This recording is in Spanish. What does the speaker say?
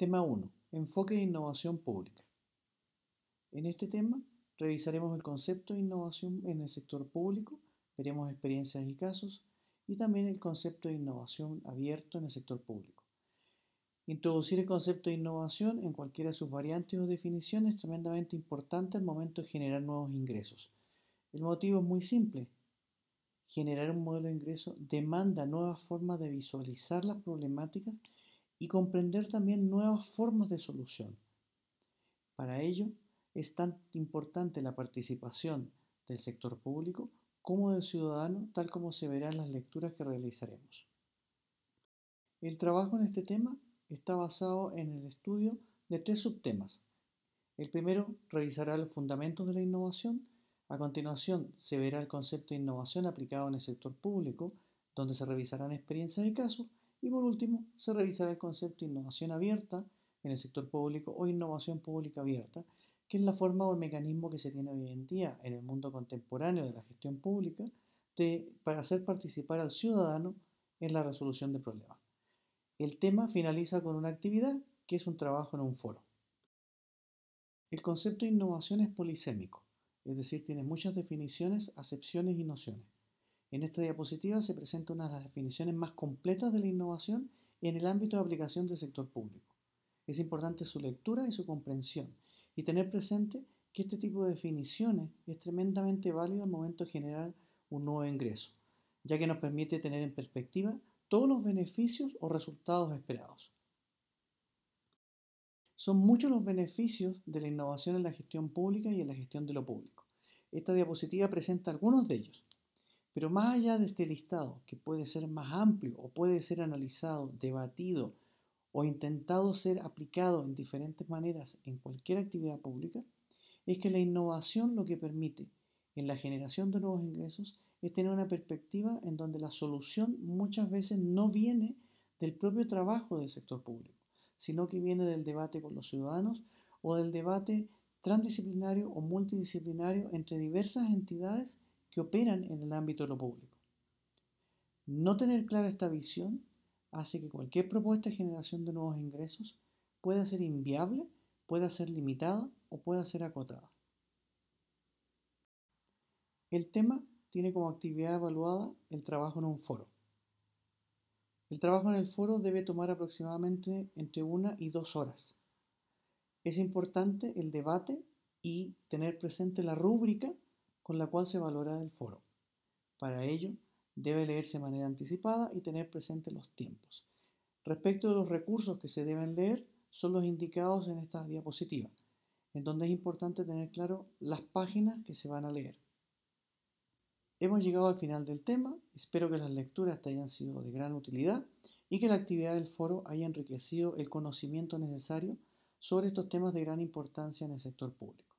Tema 1. Enfoque de innovación pública. En este tema revisaremos el concepto de innovación en el sector público, veremos experiencias y casos y también el concepto de innovación abierto en el sector público. Introducir el concepto de innovación en cualquiera de sus variantes o definiciones es tremendamente importante al momento de generar nuevos ingresos. El motivo es muy simple. Generar un modelo de ingreso demanda nuevas formas de visualizar las problemáticas y comprender también nuevas formas de solución. Para ello, es tan importante la participación del sector público como del ciudadano, tal como se verá en las lecturas que realizaremos. El trabajo en este tema está basado en el estudio de tres subtemas. El primero revisará los fundamentos de la innovación, a continuación se verá el concepto de innovación aplicado en el sector público, donde se revisarán experiencias y casos, y por último, se revisará el concepto de innovación abierta en el sector público o innovación pública abierta, que es la forma o el mecanismo que se tiene hoy en día en el mundo contemporáneo de la gestión pública de, para hacer participar al ciudadano en la resolución de problemas. El tema finaliza con una actividad que es un trabajo en un foro. El concepto de innovación es polisémico, es decir, tiene muchas definiciones, acepciones y nociones. En esta diapositiva se presenta una de las definiciones más completas de la innovación en el ámbito de aplicación del sector público. Es importante su lectura y su comprensión y tener presente que este tipo de definiciones es tremendamente válido al momento de generar un nuevo ingreso, ya que nos permite tener en perspectiva todos los beneficios o resultados esperados. Son muchos los beneficios de la innovación en la gestión pública y en la gestión de lo público. Esta diapositiva presenta algunos de ellos. Pero más allá de este listado, que puede ser más amplio o puede ser analizado, debatido o intentado ser aplicado en diferentes maneras en cualquier actividad pública, es que la innovación lo que permite en la generación de nuevos ingresos es tener una perspectiva en donde la solución muchas veces no viene del propio trabajo del sector público, sino que viene del debate con los ciudadanos o del debate transdisciplinario o multidisciplinario entre diversas entidades que operan en el ámbito de lo público. No tener clara esta visión hace que cualquier propuesta de generación de nuevos ingresos pueda ser inviable, pueda ser limitada o pueda ser acotada. El tema tiene como actividad evaluada el trabajo en un foro. El trabajo en el foro debe tomar aproximadamente entre una y dos horas. Es importante el debate y tener presente la rúbrica con la cual se valora el foro. Para ello, debe leerse de manera anticipada y tener presentes los tiempos. Respecto de los recursos que se deben leer, son los indicados en esta diapositiva, en donde es importante tener claro las páginas que se van a leer. Hemos llegado al final del tema, espero que las lecturas te hayan sido de gran utilidad y que la actividad del foro haya enriquecido el conocimiento necesario sobre estos temas de gran importancia en el sector público.